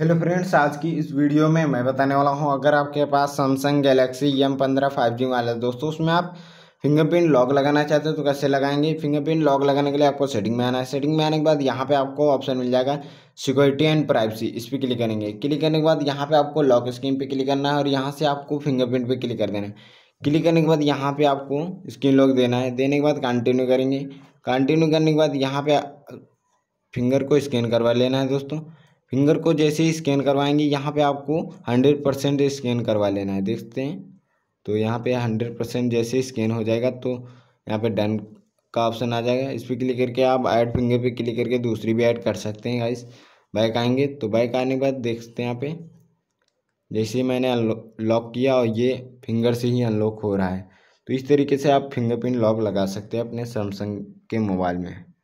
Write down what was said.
hello friends आज की इस वीडियो में मैं बताने वाला हूं अगर आपके पास सैमसंग गैलेक्सी एम पंद्रह फाइव जी वाला है दोस्तों उसमें आप फिंगरप्रिंट लॉक लगाना चाहते हो तो कैसे लगाएंगे फिंगरप्रिंट लॉक लगाने के लिए आपको सेटिंग में आना है सेटिंग में आने के बाद यहाँ पे आपको ऑप्शन मिल जाएगा सिक्योरिटी एंड प्राइवेसी इस पर क्लिक करेंगे क्लिक करने के बाद यहाँ पे आपको लॉक स्क्रीन पर क्लिक करना है और यहाँ से आपको फिंगरप्रिंट पर क्लिक कर देना है क्लिक करने के बाद यहाँ पर आपको स्क्रीन लॉक देना है देने के बाद कंटिन्यू करेंगे कंटिन्यू करने के बाद यहाँ पर फिंगर को स्कैन करवा लेना है दोस्तों फिंगर को जैसे ही स्कैन करवाएंगे यहाँ पे आपको हंड्रेड परसेंट स्कैन करवा लेना है देखते हैं तो यहाँ पे हंड्रेड परसेंट जैसे ही स्कैन हो जाएगा तो यहाँ पे डन का ऑप्शन आ जाएगा इस पर क्लिक करके आप ऐड फिंगर पे क्लिक करके दूसरी भी ऐड कर सकते हैं गाइस बाइक आएंगे तो बाइक आने के बाद देखते हैं यहाँ पे जैसे ही मैंने लॉक किया और ये फिंगर से ही अनलॉक हो रहा है तो इस तरीके से आप फिंगरप्रिंट लॉक लगा सकते हैं अपने सैमसंग के मोबाइल में